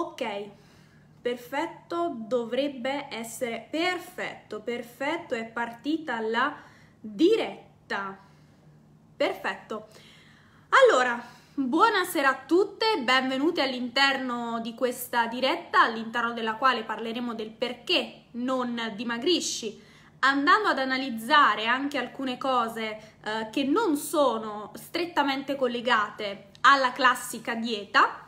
ok, perfetto dovrebbe essere perfetto, perfetto è partita la diretta, perfetto. Allora, buonasera a tutte, benvenute all'interno di questa diretta, all'interno della quale parleremo del perché non dimagrisci, andando ad analizzare anche alcune cose eh, che non sono strettamente collegate alla classica dieta,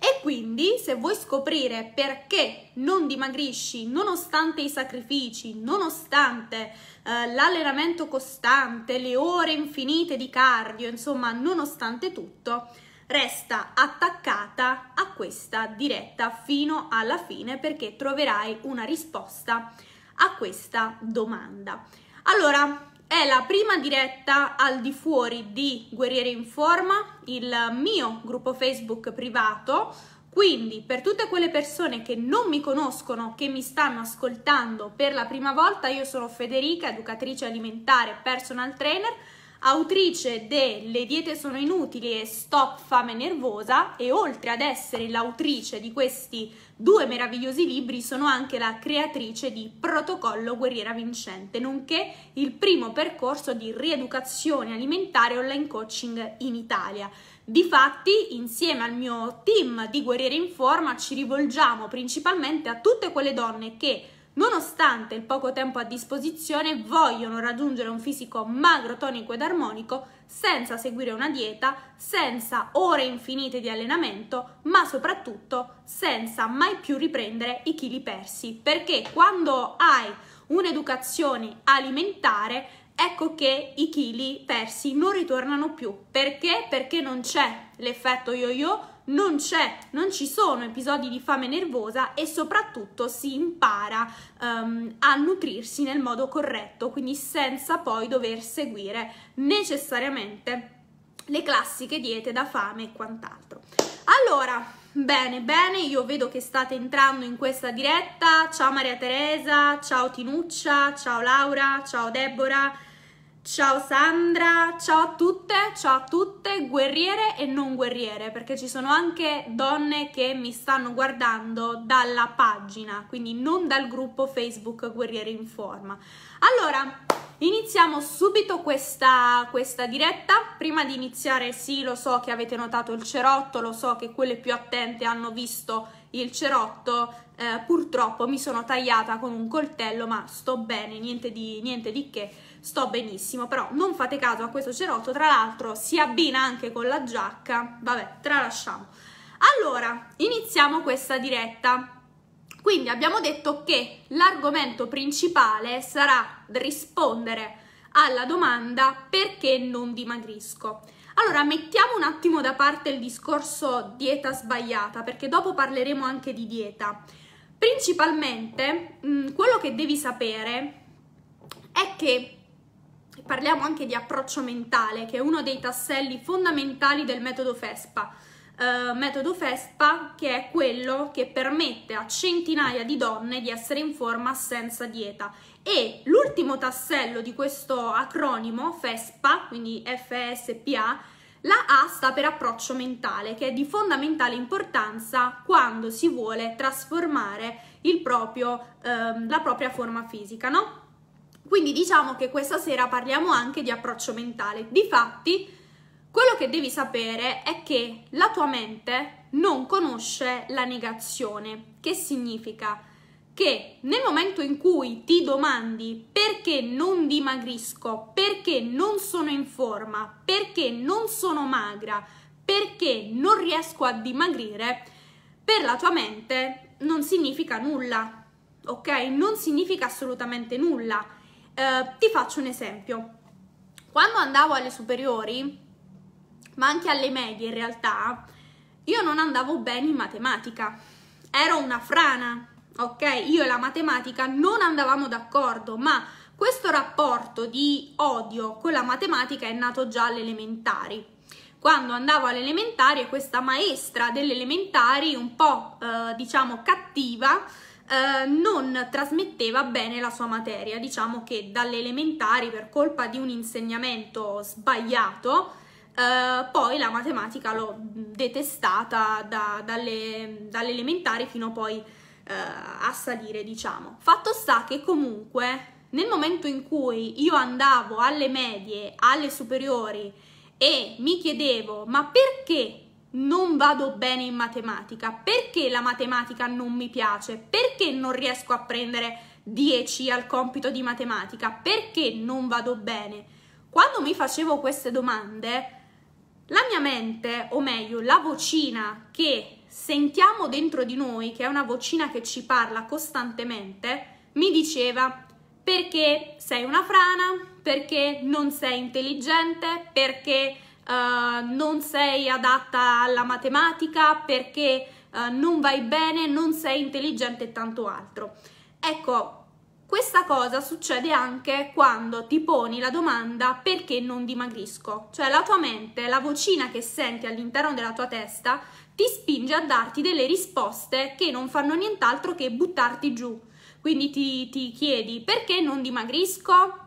e quindi se vuoi scoprire perché non dimagrisci nonostante i sacrifici, nonostante eh, l'allenamento costante, le ore infinite di cardio, insomma nonostante tutto, resta attaccata a questa diretta fino alla fine perché troverai una risposta a questa domanda. Allora, è la prima diretta al di fuori di Guerriere in Forma, il mio gruppo Facebook privato, quindi per tutte quelle persone che non mi conoscono, che mi stanno ascoltando per la prima volta, io sono Federica, educatrice alimentare, personal trainer, autrice de Le diete sono inutili e Stop fame nervosa e oltre ad essere l'autrice di questi due meravigliosi libri sono anche la creatrice di Protocollo Guerriera Vincente, nonché il primo percorso di rieducazione alimentare online coaching in Italia. Difatti, insieme al mio team di Guerriere in Forma ci rivolgiamo principalmente a tutte quelle donne che nonostante il poco tempo a disposizione, vogliono raggiungere un fisico magro, tonico ed armonico senza seguire una dieta, senza ore infinite di allenamento, ma soprattutto senza mai più riprendere i chili persi. Perché quando hai un'educazione alimentare, ecco che i chili persi non ritornano più. Perché? Perché non c'è l'effetto yo-yo non c'è, non ci sono episodi di fame nervosa e soprattutto si impara um, a nutrirsi nel modo corretto, quindi senza poi dover seguire necessariamente le classiche diete da fame e quant'altro. Allora, bene, bene, io vedo che state entrando in questa diretta. Ciao Maria Teresa, ciao Tinuccia, ciao Laura, ciao Deborah Ciao Sandra, ciao a tutte, ciao a tutte, guerriere e non guerriere, perché ci sono anche donne che mi stanno guardando dalla pagina, quindi non dal gruppo Facebook Guerriere in Forma. Allora, iniziamo subito questa, questa diretta. Prima di iniziare, sì, lo so che avete notato il cerotto, lo so che quelle più attente hanno visto il cerotto, eh, purtroppo mi sono tagliata con un coltello, ma sto bene, niente di, niente di che sto benissimo, però non fate caso a questo cerotto, tra l'altro si abbina anche con la giacca, vabbè, tralasciamo. Allora, iniziamo questa diretta. Quindi abbiamo detto che l'argomento principale sarà rispondere alla domanda perché non dimagrisco. Allora, mettiamo un attimo da parte il discorso dieta sbagliata, perché dopo parleremo anche di dieta. Principalmente, mh, quello che devi sapere è che parliamo anche di approccio mentale, che è uno dei tasselli fondamentali del metodo FESPA. Uh, eh, metodo FESPA che è quello che permette a centinaia di donne di essere in forma senza dieta. E l'ultimo tassello di questo acronimo FESPA, quindi FSPA, la A sta per approccio mentale, che è di fondamentale importanza quando si vuole trasformare proprio, uh, la propria forma fisica, no? Quindi diciamo che questa sera parliamo anche di approccio mentale. Difatti, quello che devi sapere è che la tua mente non conosce la negazione, che significa che nel momento in cui ti domandi perché non dimagrisco, perché non sono in forma, perché non sono magra, perché non riesco a dimagrire, per la tua mente non significa nulla, ok? Non significa assolutamente nulla eh, ti faccio un esempio. Quando andavo alle superiori, ma anche alle medie in realtà, io non andavo bene in matematica. Ero una frana, ok? Io e la matematica non andavamo d'accordo, ma questo rapporto di odio con la matematica è nato già alle elementari. Quando andavo alle elementari, questa maestra delle elementari, un po' eh, diciamo cattiva, eh, non trasmetteva bene la sua materia, diciamo che dalle elementari per colpa di un insegnamento sbagliato Uh, poi la matematica l'ho detestata da, dalle, dalle, elementari fino poi uh, a salire, diciamo. Fatto sta che comunque nel momento in cui io andavo alle medie, alle superiori e mi chiedevo ma perché non vado bene in matematica, perché la matematica non mi piace, perché non riesco a prendere 10 al compito di matematica, perché non vado bene. Quando mi facevo queste domande, la mia mente, o meglio, la vocina che sentiamo dentro di noi, che è una vocina che ci parla costantemente, mi diceva perché sei una frana, perché non sei intelligente, perché eh, non sei adatta alla matematica perché uh, non vai bene, non sei intelligente e tanto altro. Ecco, questa cosa succede anche quando ti poni la domanda perché non dimagrisco, cioè la tua mente, la vocina che senti all'interno della tua testa ti spinge a darti delle risposte che non fanno nient'altro che buttarti giù. Quindi ti, ti chiedi perché non dimagrisco?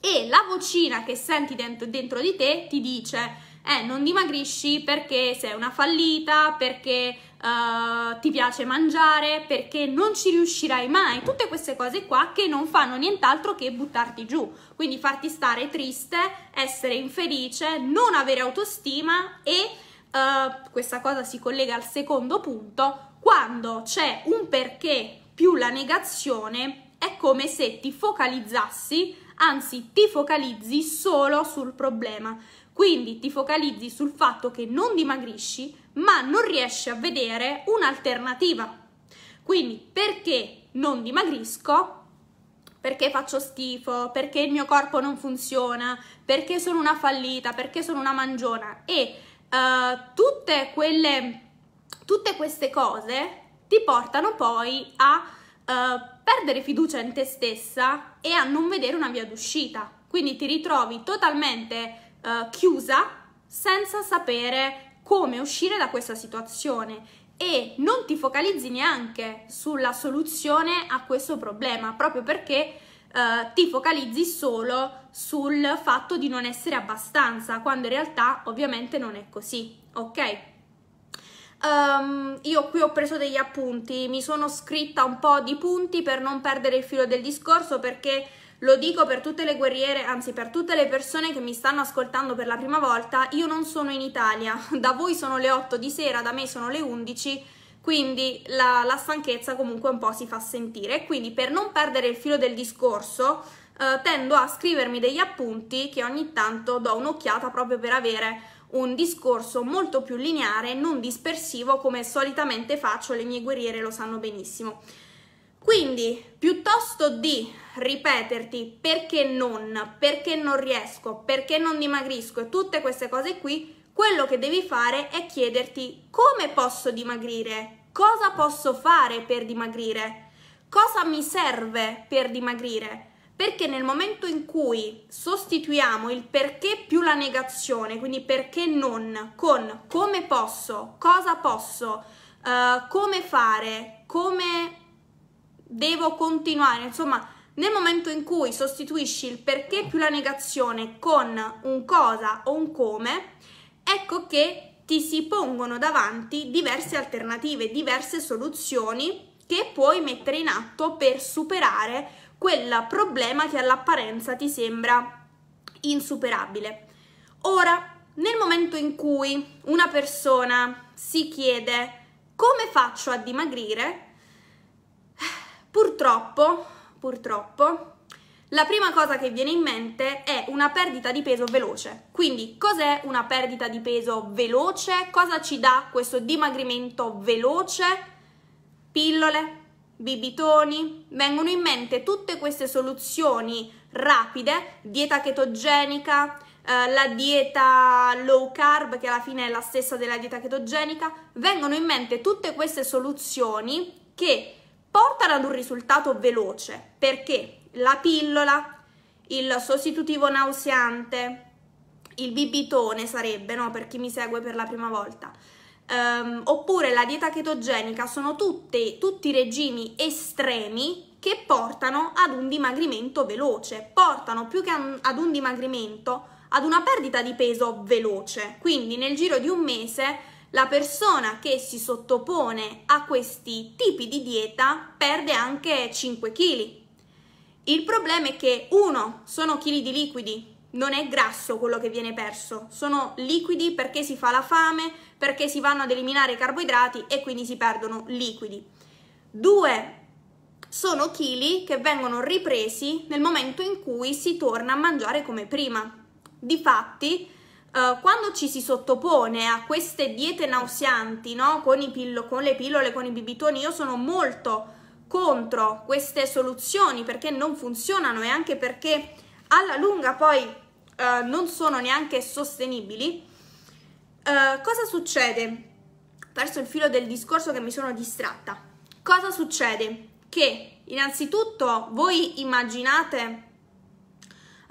e la vocina che senti dentro, dentro di te ti dice eh, non dimagrisci perché sei una fallita, perché uh, ti piace mangiare, perché non ci riuscirai mai, tutte queste cose qua che non fanno nient'altro che buttarti giù, quindi farti stare triste, essere infelice, non avere autostima e uh, questa cosa si collega al secondo punto, quando c'è un perché più la negazione è come se ti focalizzassi anzi ti focalizzi solo sul problema. Quindi ti focalizzi sul fatto che non dimagrisci, ma non riesci a vedere un'alternativa. Quindi perché non dimagrisco? Perché faccio schifo? Perché il mio corpo non funziona? Perché sono una fallita? Perché sono una mangiona? E uh, tutte, quelle, tutte queste cose ti portano poi a eh, perdere fiducia in te stessa e a non vedere una via d'uscita. Quindi ti ritrovi totalmente uh, chiusa senza sapere come uscire da questa situazione e non ti focalizzi neanche sulla soluzione a questo problema, proprio perché Uh, ti focalizzi solo sul fatto di non essere abbastanza, quando in realtà ovviamente non è così, ok? Um, io qui ho preso degli appunti, mi sono scritta un po' di punti per non perdere il filo del discorso perché lo dico per tutte le guerriere, anzi per tutte le persone che mi stanno ascoltando per la prima volta, io non sono in Italia, da voi sono le 8 di sera, da me sono le 11, quindi la, la stanchezza comunque un po' si fa sentire. Quindi per non perdere il filo del discorso eh, tendo a scrivermi degli appunti che ogni tanto do un'occhiata proprio per avere un discorso molto più lineare, non dispersivo come solitamente faccio, le mie guerriere lo sanno benissimo. Quindi, piuttosto di ripeterti perché non, perché non riesco, perché non dimagrisco e tutte queste cose qui, quello che devi fare è chiederti come posso dimagrire, cosa posso fare per dimagrire, cosa mi serve per dimagrire perché nel momento in cui sostituiamo il perché più la negazione, quindi perché non, con come posso, cosa posso, uh, come fare, come devo continuare, insomma, nel momento in cui sostituisci il perché più la negazione con un cosa o un come, ecco che ti si pongono davanti diverse alternative, diverse soluzioni che puoi mettere in atto per superare quel problema che all'apparenza ti sembra insuperabile. Ora, nel momento in cui una persona si chiede come faccio a dimagrire, purtroppo, purtroppo, la prima cosa che viene in mente è una perdita di peso veloce. Quindi, cos'è una perdita di peso veloce? Cosa ci dà questo dimagrimento veloce? Pillole, bibitoni, vengono in mente tutte queste soluzioni rapide, dieta chetogenica, eh, la dieta low carb che alla fine è la stessa della dieta chetogenica, vengono in mente tutte queste soluzioni che portano ad un risultato veloce perché la pillola, il sostitutivo nauseante, il bibitone sarebbe, no? Per chi mi segue per la prima volta um, oppure la dieta chetogenica sono tutte, tutti regimi estremi che portano ad un dimagrimento veloce, portano più che ad un dimagrimento ad una perdita di peso veloce. Quindi nel giro di un mese la persona che si sottopone a questi tipi di dieta perde anche 5 kg. Il problema è che uno sono chili di liquidi non è grasso quello che viene perso, sono liquidi perché si fa la fame, perché si vanno ad eliminare i carboidrati e quindi si perdono liquidi. Due sono chili che vengono ripresi nel momento in cui si torna a mangiare come prima. Difatti, eh, quando ci si sottopone a queste diete nauseanti, no? con, pillo, con le pillole, con i bibitoni, io sono molto contro queste soluzioni perché non funzionano e anche perché alla lunga poi eh, non sono neanche sostenibili, eh, cosa succede? Verso il filo del discorso che mi sono distratta. Cosa succede? Che innanzitutto voi immaginate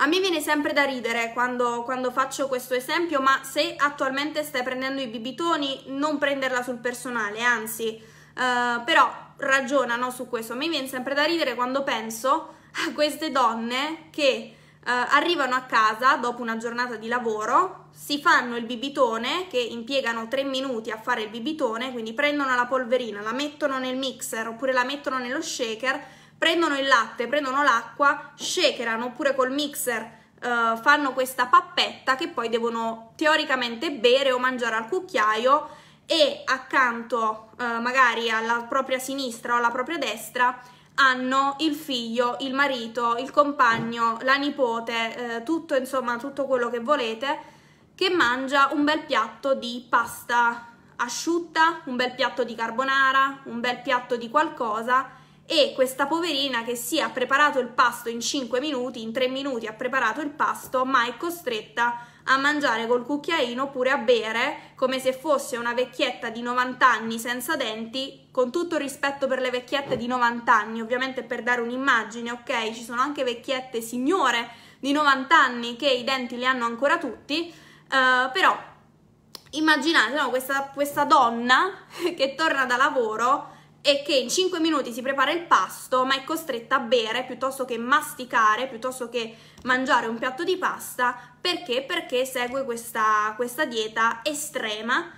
a me viene sempre da ridere quando, quando, faccio questo esempio, ma se attualmente stai prendendo i bibitoni, non prenderla sul personale, anzi, uh, però ragionano su questo. A me viene sempre da ridere quando penso a queste donne che eh, arrivano a casa dopo una giornata di lavoro, si fanno il bibitone, che impiegano 3 minuti a fare il bibitone, quindi prendono la polverina, la mettono nel mixer oppure la mettono nello shaker, prendono il latte, prendono l'acqua, shakerano oppure col mixer eh, fanno questa pappetta che poi devono teoricamente bere o mangiare al cucchiaio e accanto eh, magari alla propria sinistra o alla propria destra hanno il figlio, il marito, il compagno, la nipote, eh, tutto insomma tutto quello che volete, che mangia un bel piatto di pasta asciutta, un bel piatto di carbonara, un bel piatto di qualcosa e questa poverina che si sì, ha preparato il pasto in 5 minuti, in 3 minuti ha preparato il pasto, ma è costretta a mangiare col cucchiaino oppure a bere come se fosse una vecchietta di 90 anni senza denti con tutto il rispetto per le vecchiette di 90 anni, ovviamente per dare un'immagine, ok? Ci sono anche vecchiette signore di 90 anni che i denti li hanno ancora tutti, uh, però immaginate no, questa, questa donna che torna da lavoro e che in 5 minuti si prepara il pasto ma è costretta a bere piuttosto che masticare, piuttosto che mangiare un piatto di pasta, perché? Perché segue questa, questa dieta estrema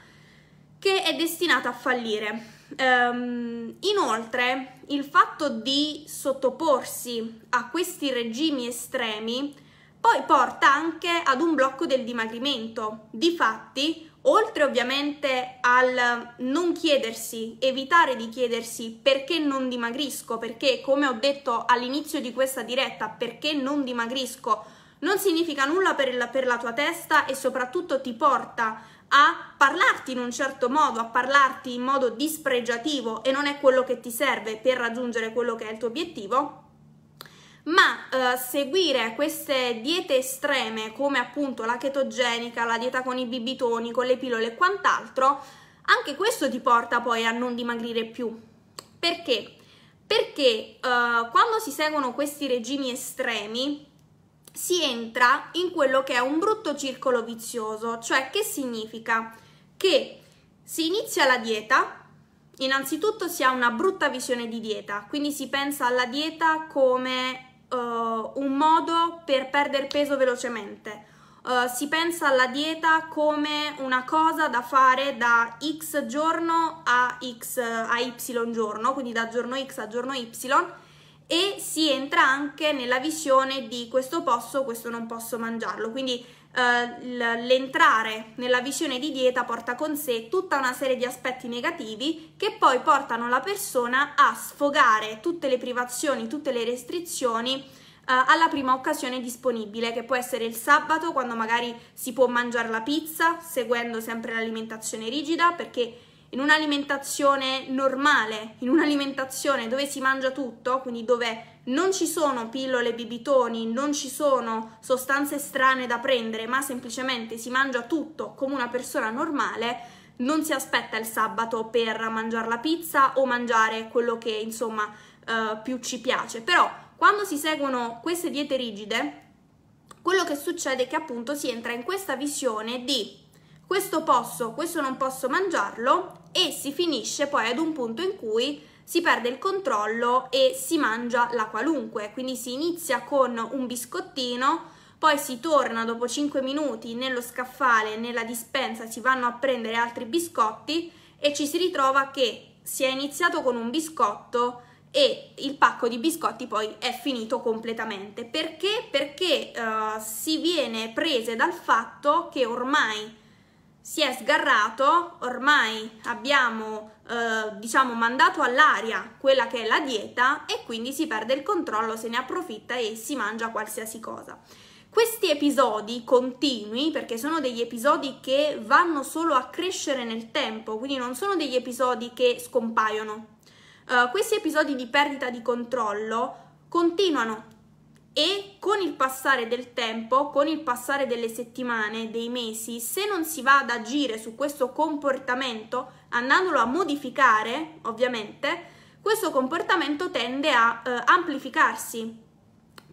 che è destinata a fallire. Um, inoltre, il fatto di sottoporsi a questi regimi estremi poi porta anche ad un blocco del dimagrimento. Difatti, oltre ovviamente al non chiedersi, evitare di chiedersi perché non dimagrisco, perché come ho detto all'inizio di questa diretta, perché non dimagrisco, non significa nulla per la, per la tua testa e soprattutto ti porta a a parlarti in un certo modo, a parlarti in modo dispregiativo e non è quello che ti serve per raggiungere quello che è il tuo obiettivo, ma eh, seguire queste diete estreme come appunto la chetogenica, la dieta con i bibitoni, con le pillole e quant'altro, anche questo ti porta poi a non dimagrire più. Perché? Perché eh, quando si seguono questi regimi estremi, si entra in quello che è un brutto circolo vizioso, cioè che significa che si inizia la dieta, innanzitutto si ha una brutta visione di dieta, quindi si pensa alla dieta come uh, un modo per perdere peso velocemente, uh, si pensa alla dieta come una cosa da fare da x giorno a, x, a y giorno, quindi da giorno x a giorno y, e si entra anche nella visione di questo posso, questo non posso mangiarlo, quindi eh, l'entrare nella visione di dieta porta con sé tutta una serie di aspetti negativi che poi portano la persona a sfogare tutte le privazioni, tutte le restrizioni eh, alla prima occasione disponibile, che può essere il sabato, quando magari si può mangiare la pizza, seguendo sempre l'alimentazione rigida, perché in un'alimentazione normale, in un'alimentazione dove si mangia tutto, quindi dove non ci sono pillole bibitoni, non ci sono sostanze strane da prendere, ma semplicemente si mangia tutto come una persona normale, non si aspetta il sabato per mangiare la pizza o mangiare quello che insomma eh, più ci piace. Però quando si seguono queste diete rigide, quello che succede è che appunto si entra in questa visione di questo posso, questo non posso mangiarlo e si finisce poi ad un punto in cui si perde il controllo e si mangia la qualunque, quindi si inizia con un biscottino, poi si torna dopo 5 minuti nello scaffale, nella dispensa, si vanno a prendere altri biscotti e ci si ritrova che si è iniziato con un biscotto e il pacco di biscotti poi è finito completamente. Perché? Perché uh, si viene prese dal fatto che ormai si è sgarrato, ormai abbiamo eh, diciamo mandato all'aria quella che è la dieta e quindi si perde il controllo, se ne approfitta e si mangia qualsiasi cosa. Questi episodi continui, perché sono degli episodi che vanno solo a crescere nel tempo, quindi non sono degli episodi che scompaiono. Eh, questi episodi di perdita di controllo continuano e con il passare del tempo, con il passare delle settimane, dei mesi, se non si va ad agire su questo comportamento, andandolo a modificare, ovviamente, questo comportamento tende a eh, amplificarsi.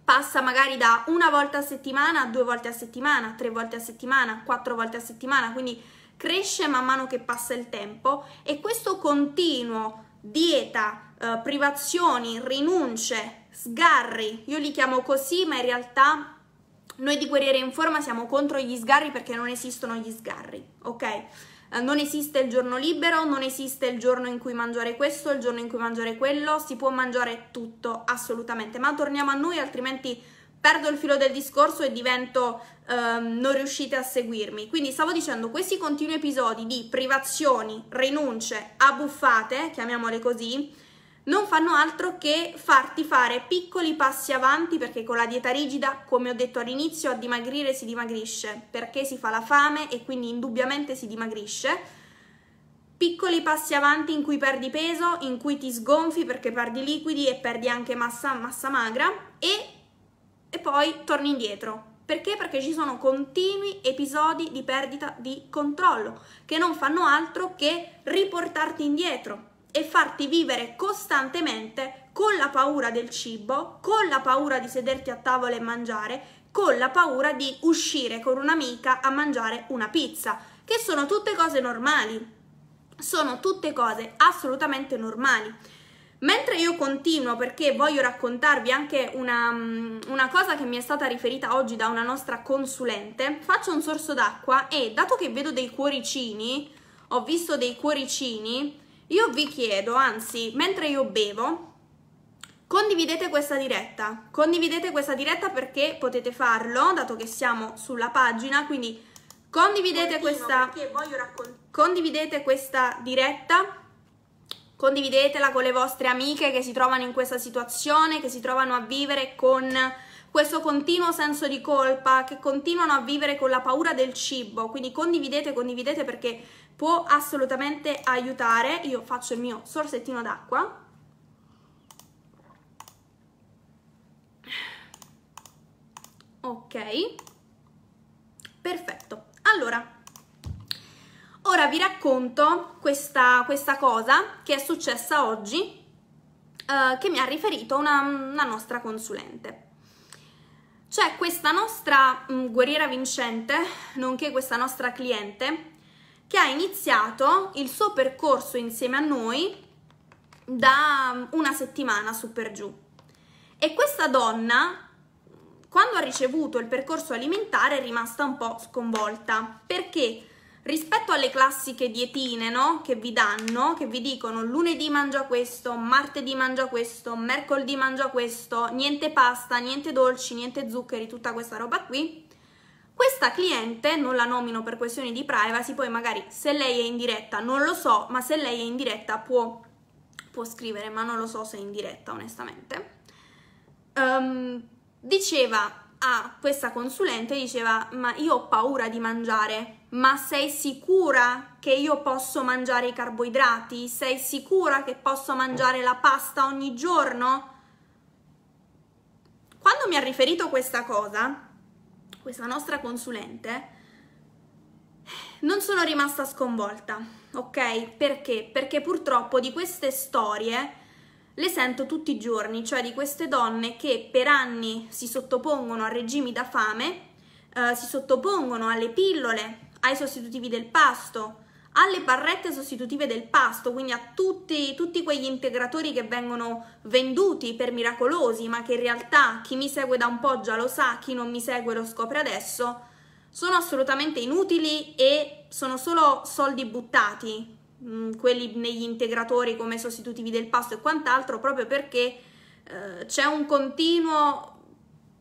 Passa magari da una volta a settimana due volte a settimana, tre volte a settimana, quattro volte a settimana, quindi cresce man mano che passa il tempo e questo continuo dieta, eh, privazioni, rinunce, sgarri, io li chiamo così, ma in realtà noi di Guerriere in Forma siamo contro gli sgarri perché non esistono gli sgarri, ok? Eh, non esiste il giorno libero, non esiste il giorno in cui mangiare questo, il giorno in cui mangiare quello, si può mangiare tutto, assolutamente. Ma torniamo a noi, altrimenti perdo il filo del discorso e divento ehm, non riuscite a seguirmi. Quindi stavo dicendo, questi continui episodi di privazioni, rinunce, abbuffate, chiamiamole così, non fanno altro che farti fare piccoli passi avanti perché con la dieta rigida, come ho detto all'inizio, a dimagrire si dimagrisce perché si fa la fame e quindi indubbiamente si dimagrisce. Piccoli passi avanti in cui perdi peso, in cui ti sgonfi perché perdi liquidi e perdi anche massa, massa magra e, e poi torni indietro. Perché? Perché ci sono continui episodi di perdita di controllo che non fanno altro che riportarti indietro e farti vivere costantemente con la paura del cibo, con la paura di sederti a tavola e mangiare, con la paura di uscire con un'amica a mangiare una pizza, che sono tutte cose normali. Sono tutte cose assolutamente normali. Mentre io continuo perché voglio raccontarvi anche una, mm, una, cosa che mi è stata riferita oggi da una nostra consulente, faccio un sorso d'acqua e dato che vedo dei cuoricini, ho visto dei cuoricini, io vi chiedo, anzi, mentre io bevo, condividete questa diretta. Condividete questa diretta perché potete farlo, dato che siamo sulla pagina, quindi condividete Continuo, questa condividete questa diretta. Condividetela con le vostre amiche che si trovano in questa situazione, che si trovano a vivere con questo continuo senso di colpa, che continuano a vivere con la paura del cibo. Quindi condividete, condividete perché può assolutamente aiutare. Io faccio il mio sorsettino d'acqua. Ok, perfetto. Allora, ora vi racconto questa, questa cosa che è successa oggi, eh, che mi ha riferito una, una nostra consulente. C'è questa nostra mh, mm, guerriera vincente, nonché questa nostra cliente, che ha iniziato il suo percorso insieme a noi da mm, una settimana su per giù. E questa donna, quando ha ricevuto il percorso alimentare, è rimasta un po' sconvolta perché rispetto alle classiche dietine no? che vi danno, che vi dicono lunedì mangia questo, martedì mangia questo, mercoledì mangia questo, niente pasta, niente dolci, niente zuccheri, tutta questa roba qui, questa cliente, non la nomino per questioni di privacy, poi magari se lei è in diretta non lo so, ma se lei è in diretta può, può scrivere, ma non lo so se è in diretta onestamente. Um, diceva a questa consulente, diceva ma io ho paura di mangiare, ma sei sicura che io posso mangiare i carboidrati? Sei sicura che posso mangiare la pasta ogni giorno? Quando mi ha riferito questa cosa, questa nostra consulente, non sono rimasta sconvolta, ok? Perché? Perché purtroppo di queste storie le sento tutti i giorni, cioè di queste donne che per anni si sottopongono a regimi da fame, eh, si sottopongono alle pillole, ai sostitutivi del pasto, alle barrette sostitutive del pasto, quindi a tutti, tutti quegli integratori che vengono venduti per miracolosi, ma che in realtà chi mi segue da un po' già lo sa, chi non mi segue lo scopre adesso, sono assolutamente inutili e sono solo soldi buttati, mh, mm, quelli negli integratori come sostitutivi del pasto e quant'altro, proprio perché eh, c'è un continuo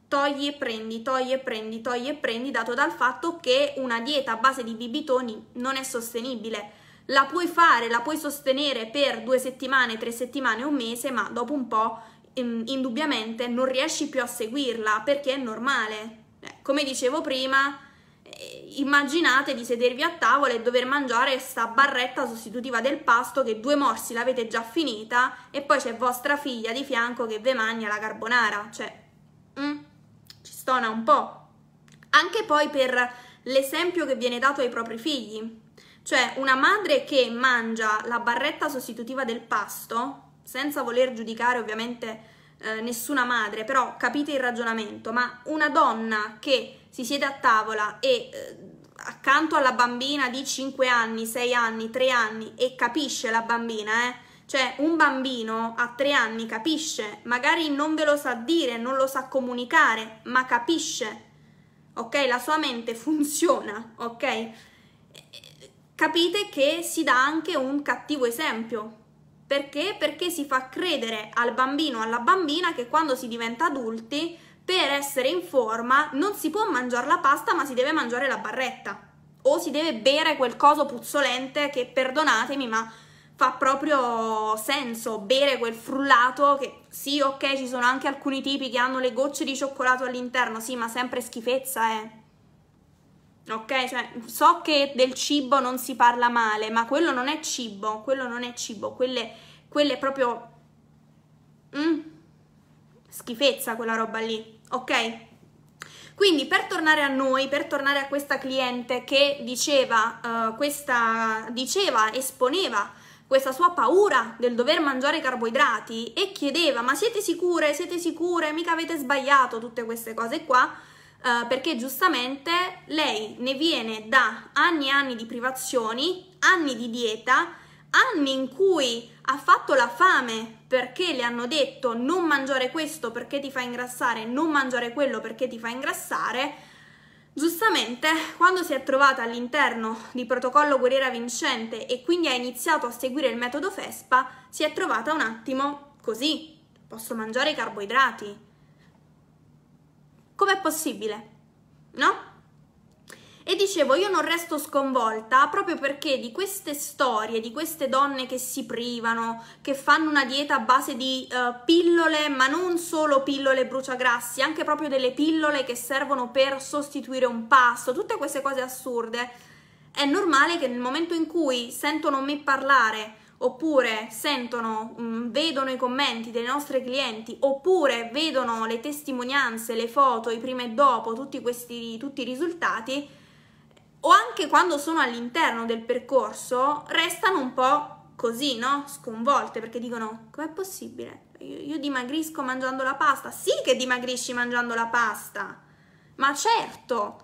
togli e prendi, togli e prendi, togli e prendi, dato dal fatto che una dieta a base di bibitoni non è sostenibile. La puoi fare, la puoi sostenere per due settimane, tre settimane, un mese, ma dopo un po' indubbiamente non riesci più a seguirla perché è normale. Eh, come dicevo prima, eh, immaginate di sedervi a tavola e dover mangiare questa barretta sostitutiva del pasto che due morsi l'avete già finita e poi c'è vostra figlia di fianco che ve mangia la carbonara, cioè... Mm stona un po'. Anche poi per l'esempio che viene dato ai propri figli. Cioè, una madre che mangia la barretta sostitutiva del pasto, senza voler giudicare ovviamente eh, nessuna madre, però capite il ragionamento, ma una donna che si siede a tavola e eh, accanto alla bambina di 5 anni, 6 anni, 3 anni e capisce la bambina, eh, cioè un bambino a tre anni capisce, magari non ve lo sa dire, non lo sa comunicare, ma capisce, ok? La sua mente funziona, ok? Capite che si dà anche un cattivo esempio. Perché? Perché si fa credere al bambino, o alla bambina, che quando si diventa adulti, per essere in forma, non si può mangiare la pasta, ma si deve mangiare la barretta. O si deve bere quel coso puzzolente che, perdonatemi, ma fa proprio senso bere quel frullato che sì, ok, ci sono anche alcuni tipi che hanno le gocce di cioccolato all'interno, sì, ma sempre schifezza, eh. Ok, cioè so che del cibo non si parla male, ma quello non è cibo, quello non è cibo, quelle, quelle proprio mm, schifezza quella roba lì, ok? Quindi per tornare a noi, per tornare a questa cliente che diceva, uh, questa, diceva esponeva questa sua paura del dover mangiare carboidrati e chiedeva ma siete sicure, siete sicure, mica avete sbagliato tutte queste cose qua, eh, perché giustamente lei ne viene da anni e anni di privazioni, anni di dieta, anni in cui ha fatto la fame perché le hanno detto non mangiare questo perché ti fa ingrassare, non mangiare quello perché ti fa ingrassare Giustamente, quando si è trovata all'interno di protocollo guerriera vincente e quindi ha iniziato a seguire il metodo FESPA, si è trovata un attimo così, posso mangiare i carboidrati. Com'è possibile? No? E dicevo, io non resto sconvolta proprio perché di queste storie, di queste donne che si privano, che fanno una dieta a base di uh, pillole, ma non solo pillole bruciagrassi, anche proprio delle pillole che servono per sostituire un pasto, tutte queste cose assurde, è normale che nel momento in cui sentono me parlare oppure sentono, mm, vedono i commenti dei nostri clienti, oppure vedono le testimonianze, le foto, i prima e dopo, tutti questi tutti i risultati, o anche quando sono all'interno del percorso, restano un po' così, no? Sconvolte perché dicono: com'è possibile? Io, io dimagrisco mangiando la pasta. Sì che dimagrisci mangiando la pasta, ma certo.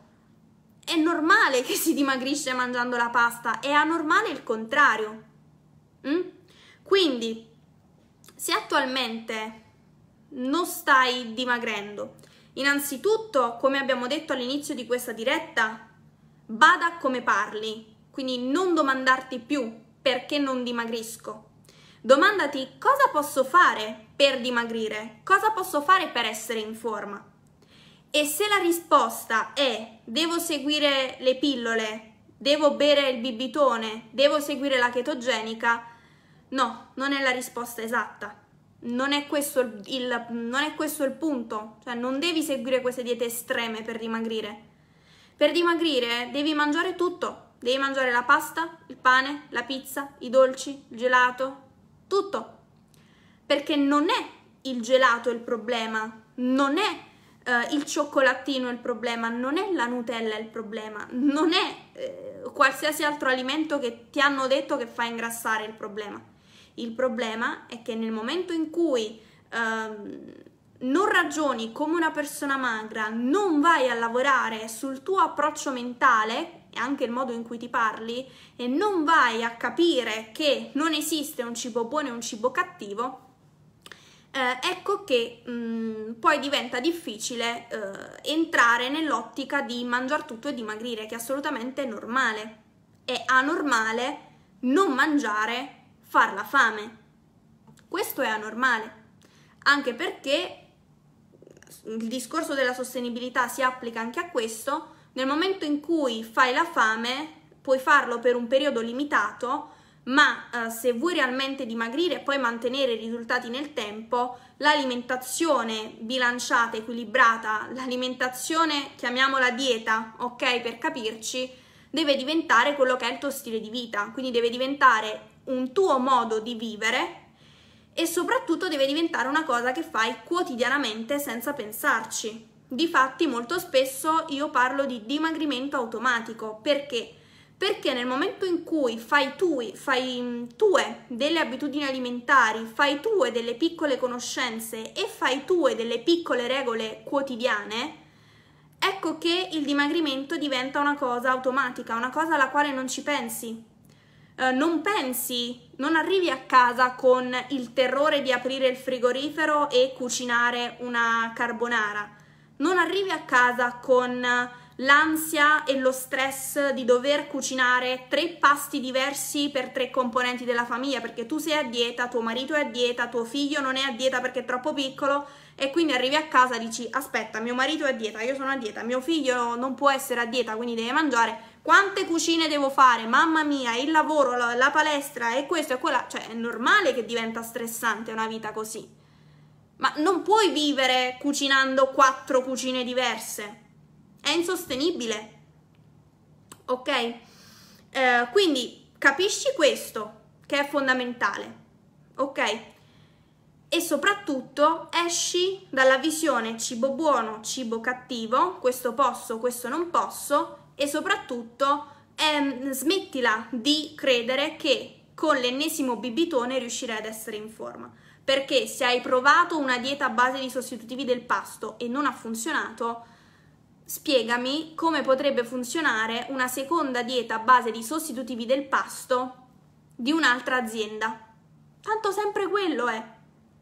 È normale che si dimagrisce mangiando la pasta, è anormale il contrario. Mm? Quindi, se attualmente non stai dimagrendo, innanzitutto, come abbiamo detto all'inizio di questa diretta, Bada come parli, quindi non domandarti più perché non dimagrisco. Domandati cosa posso fare per dimagrire, cosa posso fare per essere in forma. E se la risposta è devo seguire le pillole, devo bere il bibitone, devo seguire la chetogenica, no, non è la risposta esatta. Non è, questo il, il, non è questo il punto, cioè non devi seguire queste diete estreme per dimagrire per dimagrire devi mangiare tutto. Devi mangiare la pasta, il pane, la pizza, i dolci, il gelato, tutto. Perché non è il gelato il problema, non è eh, il cioccolatino il problema, non è la Nutella il problema, non è eh, qualsiasi altro alimento che ti hanno detto che fa ingrassare il problema. Il problema è che nel momento in cui... Eh, non ragioni come una persona magra, non vai a lavorare sul tuo approccio mentale, e anche il modo in cui ti parli, e non vai a capire che non esiste un cibo buono e un cibo cattivo, eh, ecco che mh, mm, poi diventa difficile eh, entrare nell'ottica di mangiare tutto e dimagrire, che è assolutamente normale. È anormale non mangiare, far la fame. Questo è anormale anche perché il discorso della sostenibilità si applica anche a questo, nel momento in cui fai la fame puoi farlo per un periodo limitato, ma eh, se vuoi realmente dimagrire e poi mantenere i risultati nel tempo, l'alimentazione bilanciata, equilibrata, l'alimentazione, chiamiamola dieta, ok, per capirci, deve diventare quello che è il tuo stile di vita, quindi deve diventare un tuo modo di vivere e soprattutto deve diventare una cosa che fai quotidianamente senza pensarci. Difatti molto spesso io parlo di dimagrimento automatico, perché? Perché nel momento in cui fai, tui, fai mm, tue delle abitudini alimentari, fai tue delle piccole conoscenze e fai tue delle piccole regole quotidiane, ecco che il dimagrimento diventa una cosa automatica, una cosa alla quale non ci pensi, eh, non pensi, non arrivi a casa con il terrore di aprire il frigorifero e cucinare una carbonara, non arrivi a casa con l'ansia e lo stress di dover cucinare tre pasti diversi per tre componenti della famiglia, perché tu sei a dieta, tuo marito è a dieta, tuo figlio non è a dieta perché è troppo piccolo e quindi arrivi a casa e dici aspetta, mio marito è a dieta, io sono a dieta, mio figlio non può essere a dieta, quindi deve mangiare quante cucine devo fare, mamma mia, il lavoro, la, la palestra e questo e quella, cioè è normale che diventa stressante una vita così. Ma non puoi vivere cucinando quattro cucine diverse. È insostenibile. Ok? Eh, quindi capisci questo, che è fondamentale. Ok? E soprattutto esci dalla visione cibo buono, cibo cattivo, questo posso, questo non posso, e soprattutto ehm, smettila di credere che con l'ennesimo bibitone riuscirai ad essere in forma. Perché se hai provato una dieta a base di sostitutivi del pasto e non ha funzionato, spiegami come potrebbe funzionare una seconda dieta a base di sostitutivi del pasto di un'altra azienda. Tanto sempre quello è. Eh.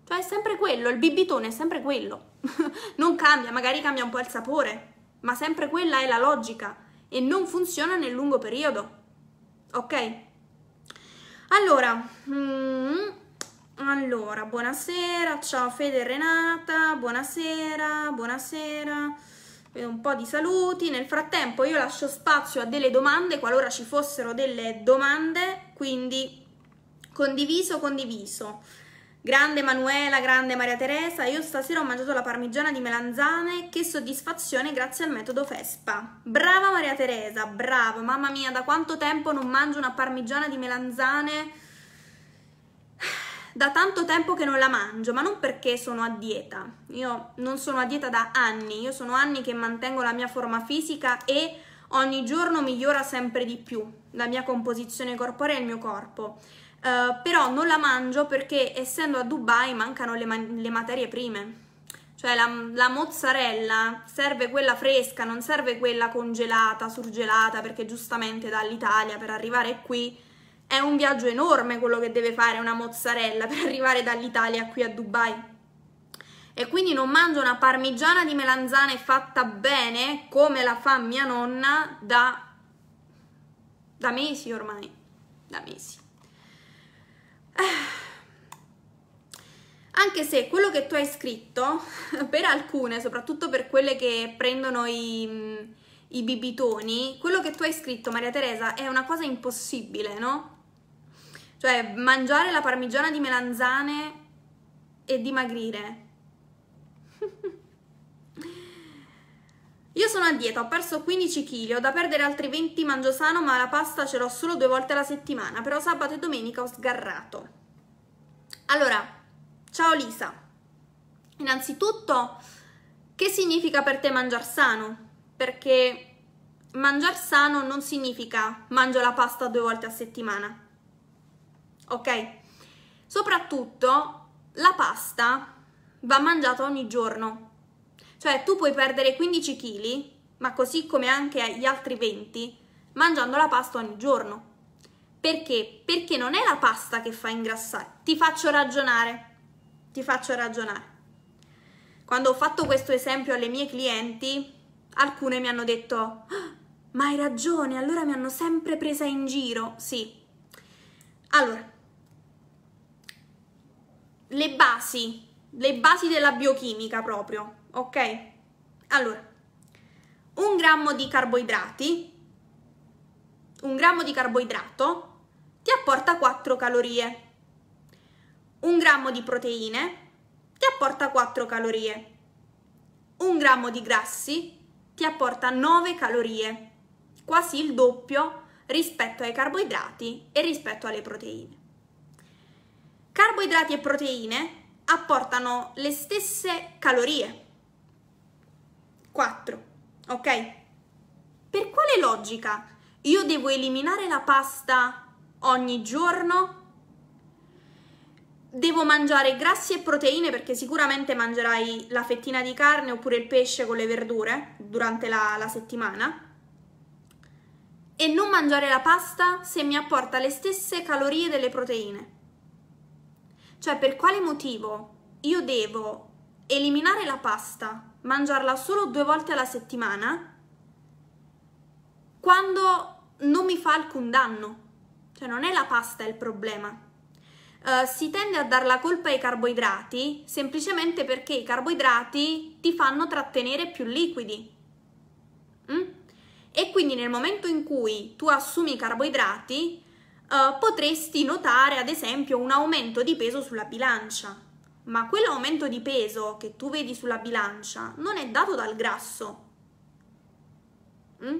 Cioè è sempre quello, il bibitone è sempre quello. non cambia, magari cambia un po' il sapore, ma sempre quella è la logica e non funziona nel lungo periodo. Ok? Allora, mm, allora, buonasera, ciao Fede e Renata, buonasera, buonasera. Vedo eh, un po' di saluti. Nel frattempo io lascio spazio a delle domande, qualora ci fossero delle domande, quindi condiviso, condiviso. Grande Manuela, grande Maria Teresa, io stasera ho mangiato la parmigiana di melanzane, che soddisfazione grazie al metodo FESPA. Brava Maria Teresa, brava, mamma mia, da quanto tempo non mangio una parmigiana di melanzane? Da tanto tempo che non la mangio, ma non perché sono a dieta. Io non sono a dieta da anni, io sono anni che mantengo la mia forma fisica e ogni giorno migliora sempre di più la mia composizione corporea e il mio corpo. Eh, però non la mangio perché essendo a Dubai mancano le, ma le materie prime. Cioè la, la, mozzarella serve quella fresca, non serve quella congelata, surgelata, perché giustamente dall'Italia per arrivare qui è un viaggio enorme quello che deve fare una mozzarella per arrivare dall'Italia qui a Dubai. E quindi non mangio una parmigiana di melanzane fatta bene come la fa mia nonna da, da mesi ormai, da mesi. Anche se quello che tu hai scritto, per alcune, soprattutto per quelle che prendono i, i bibitoni, quello che tu hai scritto, Maria Teresa, è una cosa impossibile, no? Cioè, mangiare la parmigiana di melanzane e dimagrire. Io sono a dieta, ho perso 15 kg, ho da perdere altri 20, mangio sano, ma la pasta ce l'ho solo due volte alla settimana, però sabato e domenica ho sgarrato. Allora, ciao Lisa. Innanzitutto, che significa per te mangiare sano? Perché mangiare sano non significa mangio la pasta due volte a settimana. Ok? Soprattutto la pasta va mangiata ogni giorno, cioè tu puoi perdere 15 kg, ma così come anche gli altri 20, mangiando la pasta ogni giorno. Perché? Perché non è la pasta che fa ingrassare. Ti faccio ragionare. Ti faccio ragionare. Quando ho fatto questo esempio alle mie clienti, alcune mi hanno detto: oh, Ma hai ragione, allora mi hanno sempre presa in giro. Sì. Allora, le basi, le basi della biochimica proprio, ok? Allora, un grammo di carboidrati, un grammo di carboidrato ti apporta 4 calorie, un grammo di proteine ti apporta 4 calorie, un grammo di grassi ti apporta 9 calorie, quasi il doppio rispetto ai carboidrati e rispetto alle proteine. Carboidrati e proteine apportano le stesse calorie, 4, ok? Per quale logica io devo eliminare la pasta ogni giorno? Devo mangiare grassi e proteine perché sicuramente mangerai la fettina di carne oppure il pesce con le verdure durante la, la settimana. E non mangiare la pasta se mi apporta le stesse calorie delle proteine. Cioè, per quale motivo io devo eliminare la pasta mangiarla solo due volte alla settimana quando non mi fa alcun danno. Cioè non è la pasta il problema. Uh, si tende a dar la colpa ai carboidrati semplicemente perché i carboidrati ti fanno trattenere più liquidi. Mm? E quindi nel momento in cui tu assumi i carboidrati uh, potresti notare ad esempio un aumento di peso sulla bilancia ma quell'aumento di peso che tu vedi sulla bilancia non è dato dal grasso. Mm?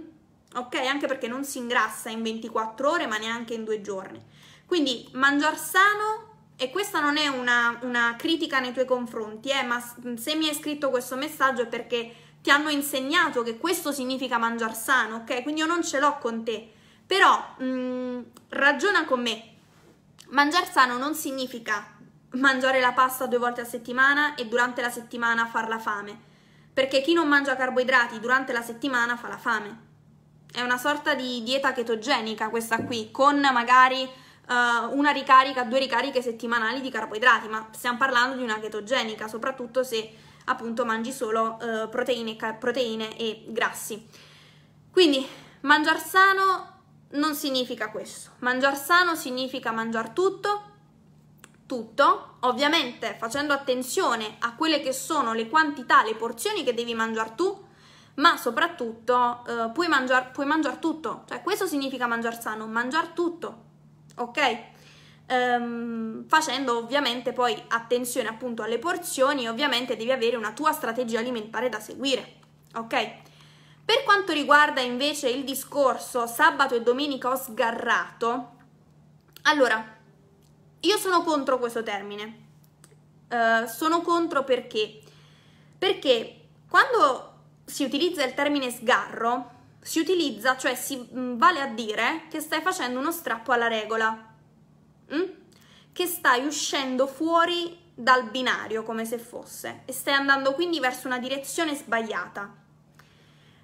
Ok? Anche perché non si ingrassa in 24 ore, ma neanche in due giorni. Quindi mangiare sano, e questa non è una, una critica nei tuoi confronti, eh, ma se mi hai scritto questo messaggio è perché ti hanno insegnato che questo significa mangiare sano, ok? Quindi io non ce l'ho con te. Però mh, mm, ragiona con me. Mangiare sano non significa mangiare la pasta due volte a settimana e durante la settimana far la fame. Perché chi non mangia carboidrati durante la settimana fa la fame. È una sorta di dieta chetogenica questa qui, con magari uh, una ricarica, due ricariche settimanali di carboidrati, ma stiamo parlando di una chetogenica, soprattutto se appunto mangi solo uh, proteine, proteine e grassi. Quindi mangiar sano non significa questo, mangiar sano significa mangiare tutto, tutto, ovviamente facendo attenzione a quelle che sono le quantità, le porzioni che devi mangiare tu, ma soprattutto eh, puoi mangiare mangiar tutto, cioè questo significa mangiare sano, mangiare tutto, ok? Ehm, facendo ovviamente poi attenzione appunto alle porzioni, ovviamente devi avere una tua strategia alimentare da seguire, ok? Per quanto riguarda invece il discorso sabato e domenica ho sgarrato, allora io sono contro questo termine. Uh, sono contro perché? Perché quando si utilizza il termine sgarro, si utilizza, cioè si mm, vale a dire che stai facendo uno strappo alla regola, mm? che stai uscendo fuori dal binario come se fosse e stai andando quindi verso una direzione sbagliata.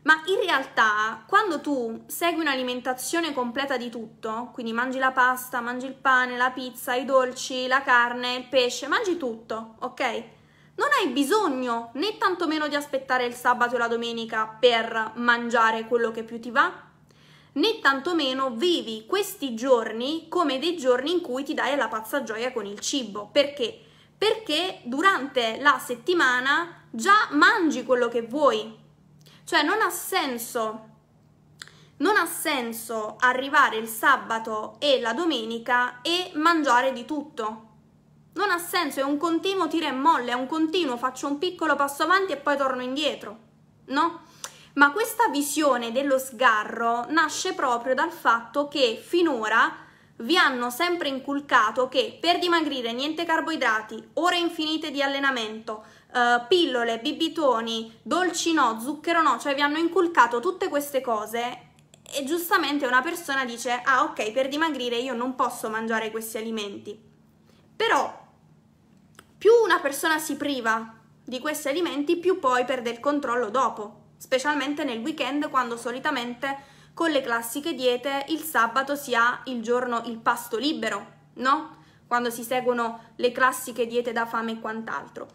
Ma in realtà, quando tu segui un'alimentazione completa di tutto, quindi mangi la pasta, mangi il pane, la pizza, i dolci, la carne, il pesce, mangi tutto, ok? Non hai bisogno né tantomeno di aspettare il sabato e la domenica per mangiare quello che più ti va, né tantomeno vivi questi giorni come dei giorni in cui ti dai la pazza gioia con il cibo. Perché? Perché durante la settimana già mangi quello che vuoi, cioè non ha senso non ha senso arrivare il sabato e la domenica e mangiare di tutto. Non ha senso, è un continuo tira e molle, è un continuo faccio un piccolo passo avanti e poi torno indietro, no? Ma questa visione dello sgarro nasce proprio dal fatto che finora vi hanno sempre inculcato che per dimagrire niente carboidrati, ore infinite di allenamento, eh, pillole, bibitoni, dolci no, zucchero no, cioè vi hanno inculcato tutte queste cose e giustamente una persona dice ah ok per dimagrire io non posso mangiare questi alimenti però più una persona si priva di questi alimenti più poi perde il controllo dopo specialmente nel weekend quando solitamente con le classiche diete il sabato si ha il giorno il pasto libero no? quando si seguono le classiche diete da fame e quant'altro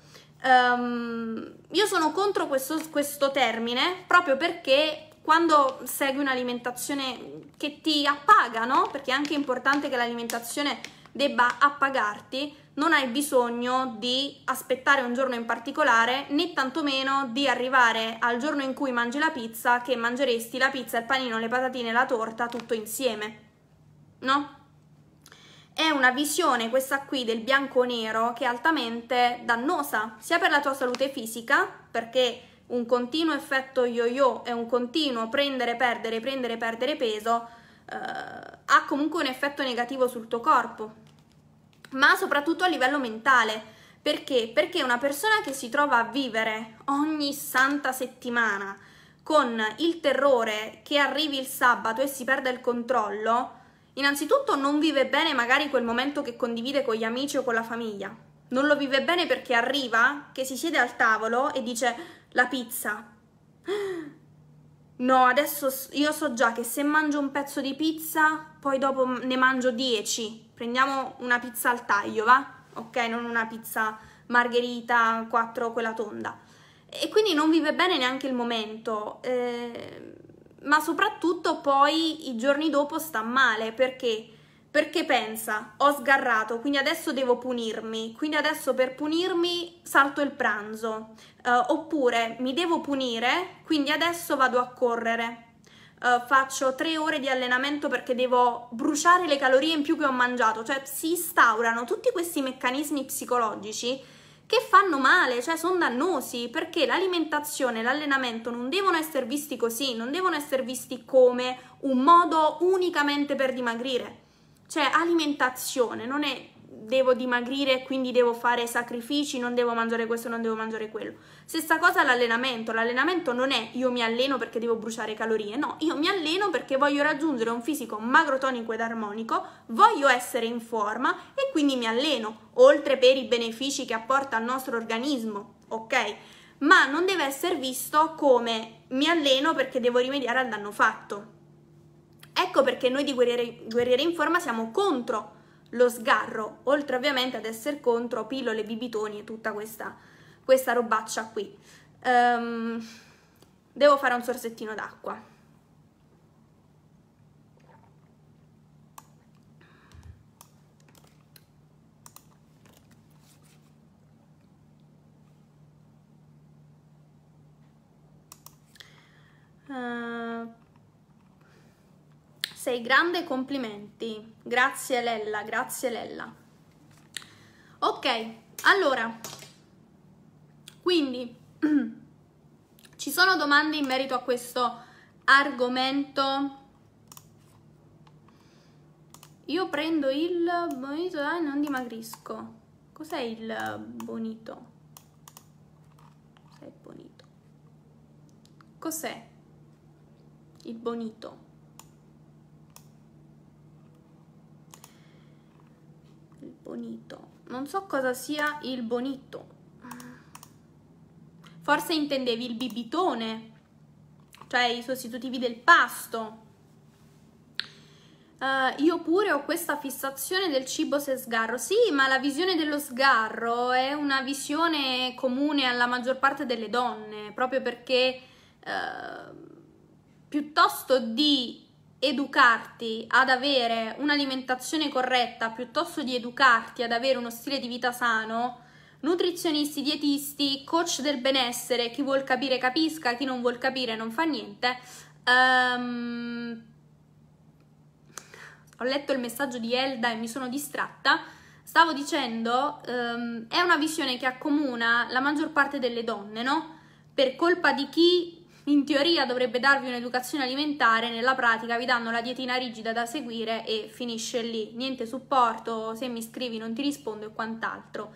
Um, io sono contro questo, questo termine proprio perché quando segui un'alimentazione che ti appaga, no? Perché è anche importante che l'alimentazione debba appagarti, non hai bisogno di aspettare un giorno in particolare, né tantomeno di arrivare al giorno in cui mangi la pizza, che mangeresti la pizza, il panino, le patatine, la torta, tutto insieme. No? È una visione, questa qui, del bianco-nero che è altamente dannosa, sia per la tua salute fisica, perché un continuo effetto yo-yo e un continuo prendere, perdere, prendere, perdere peso eh, ha comunque un effetto negativo sul tuo corpo, ma soprattutto a livello mentale. Perché? Perché una persona che si trova a vivere ogni santa settimana con il terrore che arrivi il sabato e si perde il controllo, Innanzitutto non vive bene magari quel momento che condivide con gli amici o con la famiglia. Non lo vive bene perché arriva, che si siede al tavolo e dice la pizza. No, adesso io so già che se mangio un pezzo di pizza, poi dopo ne mangio dieci. Prendiamo una pizza al taglio, va? Ok, non una pizza margherita, 4, quella tonda. E quindi non vive bene neanche il momento. Ehm ma soprattutto poi i giorni dopo sta male perché perché pensa ho sgarrato, quindi adesso devo punirmi, quindi adesso per punirmi salto il pranzo, eh, oppure mi devo punire, quindi adesso vado a correre. Eh, faccio tre ore di allenamento perché devo bruciare le calorie in più che ho mangiato, cioè si instaurano tutti questi meccanismi psicologici che fanno male, cioè sono dannosi, perché l'alimentazione e l'allenamento non devono essere visti così, non devono essere visti come un modo unicamente per dimagrire. Cioè alimentazione non è devo dimagrire, quindi devo fare sacrifici, non devo mangiare questo, non devo mangiare quello. Stessa cosa l'allenamento, l'allenamento non è io mi alleno perché devo bruciare calorie, no, io mi alleno perché voglio raggiungere un fisico magrotonico ed armonico, voglio essere in forma e quindi mi alleno, oltre per i benefici che apporta al nostro organismo, ok? Ma non deve essere visto come mi alleno perché devo rimediare al danno fatto. Ecco perché noi di Guerriere, Guerriere in Forma siamo contro lo sgarro, oltre ovviamente ad essere contro pillole, bibitoni e tutta questa, questa robaccia qui. Um, devo fare un sorsettino d'acqua. Uh, sei grande, complimenti. Grazie Lella, grazie Lella. Ok, allora, quindi ci sono domande in merito a questo argomento? Io prendo il bonito e non dimagrisco. Cos'è il bonito? Cos'è il bonito? Cos'è il bonito? Bonito. Non so cosa sia il bonito. Forse intendevi il bibitone, cioè i sostitutivi del pasto. Uh, io pure ho questa fissazione del cibo se sgarro. Sì, ma la visione dello sgarro è una visione comune alla maggior parte delle donne, proprio perché uh, piuttosto di educarti ad avere un'alimentazione corretta piuttosto di educarti ad avere uno stile di vita sano, nutrizionisti, dietisti, coach del benessere, chi vuol capire capisca, chi non vuol capire non fa niente. Um, ho letto il messaggio di Elda e mi sono distratta. Stavo dicendo, um, è una visione che accomuna la maggior parte delle donne, no? Per colpa di chi in teoria dovrebbe darvi un'educazione alimentare, nella pratica vi danno la dietina rigida da seguire e finisce lì. Niente supporto, se mi scrivi non ti rispondo e quant'altro.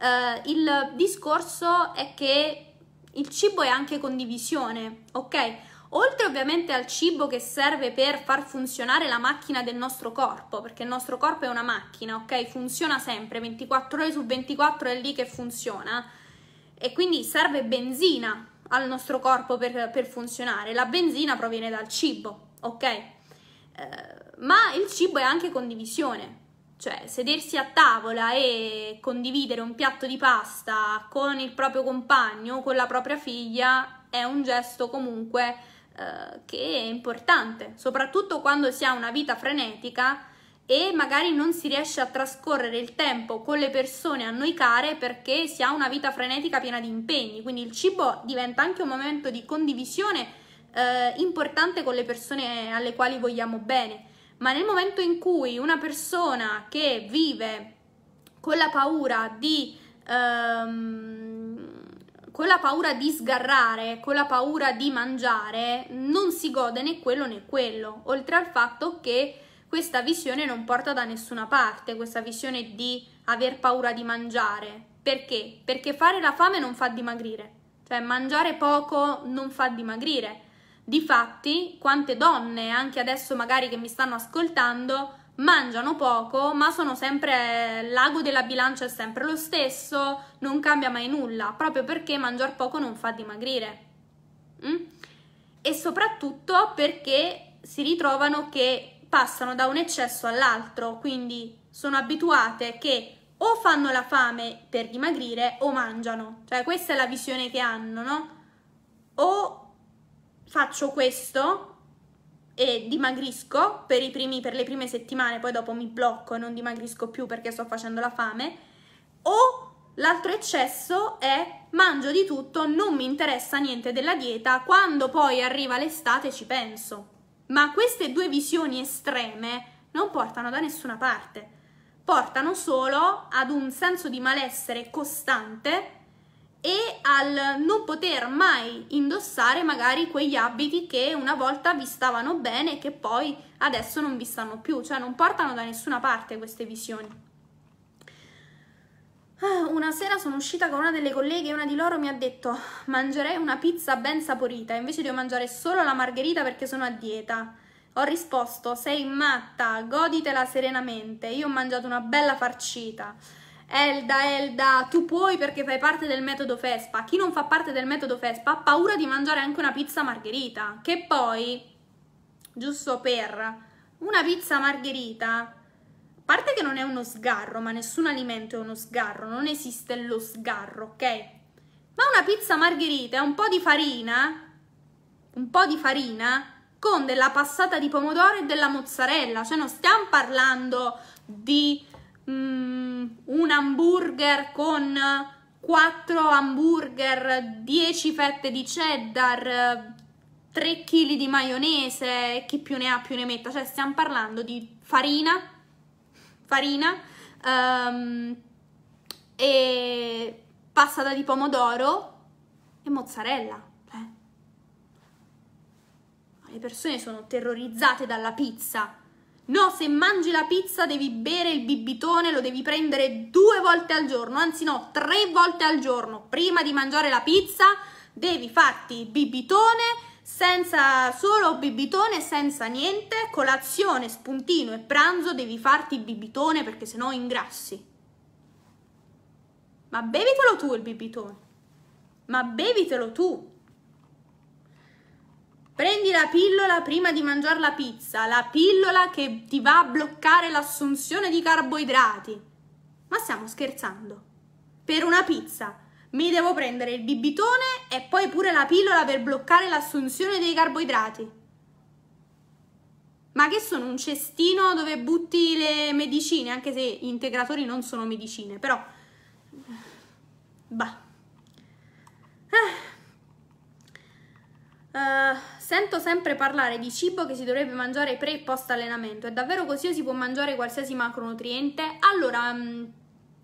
Uh, il discorso è che il cibo è anche condivisione, ok? Oltre ovviamente al cibo che serve per far funzionare la macchina del nostro corpo, perché il nostro corpo è una macchina, ok? Funziona sempre, 24 ore su 24 è lì che funziona. E quindi serve benzina al nostro corpo per, per funzionare. La benzina proviene dal cibo, ok? Eh, ma il cibo è anche condivisione, cioè sedersi a tavola e condividere un piatto di pasta con il proprio compagno, con la propria figlia, è un gesto comunque eh, che è importante, soprattutto quando si ha una vita frenetica e magari non si riesce a trascorrere il tempo con le persone a noi care perché si ha una vita frenetica piena di impegni, quindi il cibo diventa anche un momento di condivisione eh, importante con le persone alle quali vogliamo bene, ma nel momento in cui una persona che vive con la paura di... Ehm, con la paura di sgarrare, con la paura di mangiare, non si gode né quello né quello, oltre al fatto che questa visione non porta da nessuna parte, questa visione di aver paura di mangiare. Perché? Perché fare la fame non fa dimagrire, cioè mangiare poco non fa dimagrire. Difatti, quante donne, anche adesso magari che mi stanno ascoltando, mangiano poco, ma sono sempre l'ago della bilancia è sempre lo stesso, non cambia mai nulla, proprio perché mangiare poco non fa dimagrire. Mm? E soprattutto perché si ritrovano che passano da un eccesso all'altro, quindi sono abituate che o fanno la fame per dimagrire o mangiano. Cioè questa è la visione che hanno, no? O faccio questo e dimagrisco per, primi, per le prime settimane, poi dopo mi blocco e non dimagrisco più perché sto facendo la fame, o l'altro eccesso è mangio di tutto, non mi interessa niente della dieta, quando poi arriva l'estate ci penso. Ma queste due visioni estreme non portano da nessuna parte, portano solo ad un senso di malessere costante e al non poter mai indossare magari quegli abiti che una volta vi stavano bene e che poi adesso non vi stanno più, cioè non portano da nessuna parte queste visioni. Ah, una sera sono uscita con una delle colleghe e una di loro mi ha detto mangerei una pizza ben saporita, invece devo mangiare solo la margherita perché sono a dieta. Ho risposto sei matta, goditela serenamente, io ho mangiato una bella farcita. Elda, Elda, tu puoi perché fai parte del metodo FESPA. Chi non fa parte del metodo FESPA ha paura di mangiare anche una pizza margherita, che poi, giusto per una pizza margherita, parte che non è uno sgarro, ma nessun alimento è uno sgarro, non esiste lo sgarro, ok? Ma una pizza margherita è un po' di farina, un po' di farina con della passata di pomodoro e della mozzarella, cioè non stiamo parlando di mm, un hamburger con 4 hamburger, 10 fette di cheddar, 3 kg di maionese, chi più ne ha più ne metta, cioè stiamo parlando di farina, farina um, e passata di pomodoro e mozzarella. Eh. Le persone sono terrorizzate dalla pizza. No, se mangi la pizza devi bere il bibitone, lo devi prendere due volte al giorno, anzi no, tre volte al giorno. Prima di mangiare la pizza devi farti il bibitone senza solo bibitone, senza niente, colazione, spuntino e pranzo devi farti bibitone perché sennò ingrassi. Ma bevitelo tu il bibitone. Ma bevitelo tu. Prendi la pillola prima di mangiare la pizza, la pillola che ti va a bloccare l'assunzione di carboidrati. Ma stiamo scherzando. Per una pizza mi devo prendere il bibitone e poi pure la pillola per bloccare l'assunzione dei carboidrati. Ma che sono un cestino dove butti le medicine, anche se gli integratori non sono medicine, però... Bah. Uh, sento sempre parlare di cibo che si dovrebbe mangiare pre e post allenamento. È davvero così o si può mangiare qualsiasi macronutriente? Allora, um,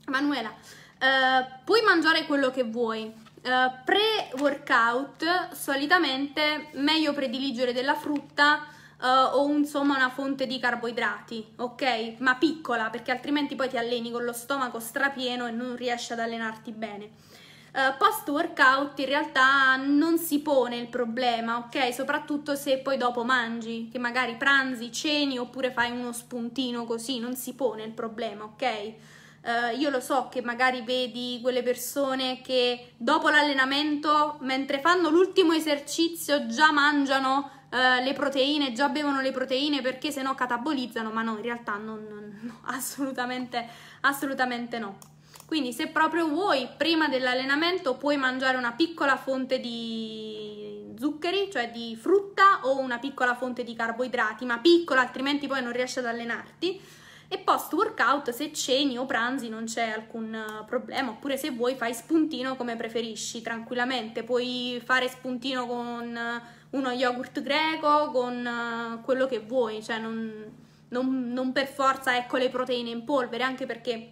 Manuela, eh, puoi mangiare quello che vuoi. Uh, Pre-workout solitamente meglio prediligere della frutta uh, o insomma una fonte di carboidrati, ok? Ma piccola perché altrimenti poi ti alleni con lo stomaco strapieno e non riesci ad allenarti bene. Uh, post workout in realtà non si pone il problema, ok? Soprattutto se poi dopo mangi, che magari pranzi, ceni oppure fai uno spuntino così, non si pone il problema, ok? Uh, io lo so che magari vedi quelle persone che dopo l'allenamento, mentre fanno l'ultimo esercizio, già mangiano uh, le proteine, già bevono le proteine perché sennò catabolizzano, ma no, in realtà non, non, no, assolutamente, assolutamente no. Quindi se proprio vuoi, prima dell'allenamento puoi mangiare una piccola fonte di zuccheri, cioè di frutta o una piccola fonte di carboidrati, ma piccola altrimenti poi non riesci ad allenarti e post workout se ceni o pranzi non c'è alcun eh, problema oppure se vuoi fai spuntino come preferisci tranquillamente puoi fare spuntino con eh, uno yogurt greco con eh, quello che vuoi cioè non, non, non per forza ecco le proteine in polvere anche perché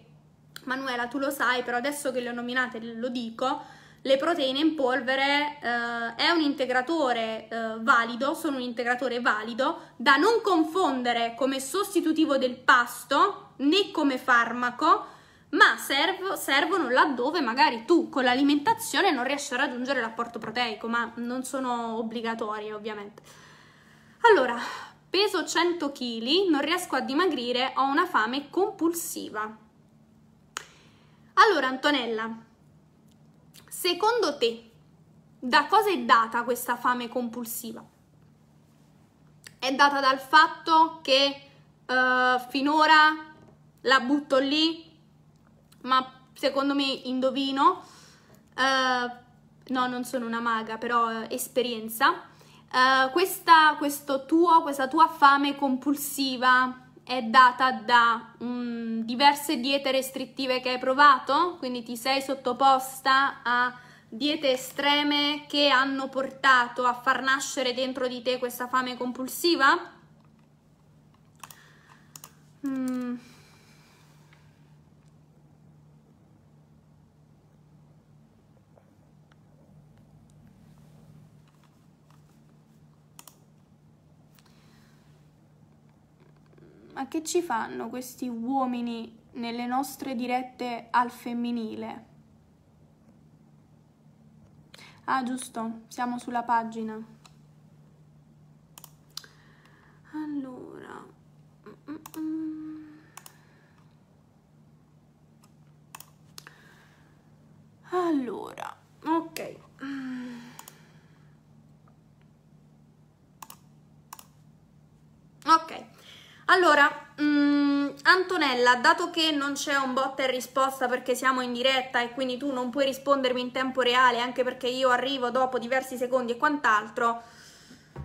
Manuela tu lo sai però adesso che le ho nominate lo dico le proteine in polvere eh, è un integratore eh, valido, sono un integratore valido da non confondere come sostitutivo del pasto né come farmaco, ma serv servono laddove magari tu con l'alimentazione non riesci a raggiungere l'apporto proteico, ma non sono obbligatorie ovviamente. Allora, peso 100 kg, non riesco a dimagrire, ho una fame compulsiva. Allora Antonella, Secondo te, da cosa è data questa fame compulsiva? È data dal fatto che uh, finora la butto lì, ma secondo me indovino. Uh, no, non sono una maga, però uh, esperienza. Uh, questa, tuo, questa tua fame compulsiva è data da mh, mm, diverse diete restrittive che hai provato, quindi ti sei sottoposta a diete estreme che hanno portato a far nascere dentro di te questa fame compulsiva? Mm. che ci fanno questi uomini nelle nostre dirette al femminile? Ah, giusto, siamo sulla pagina. Allora... Allora, ok. Ok. Allora, mh, mm, Antonella, dato che non c'è un botta e risposta perché siamo in diretta e quindi tu non puoi rispondermi in tempo reale, anche perché io arrivo dopo diversi secondi e quant'altro,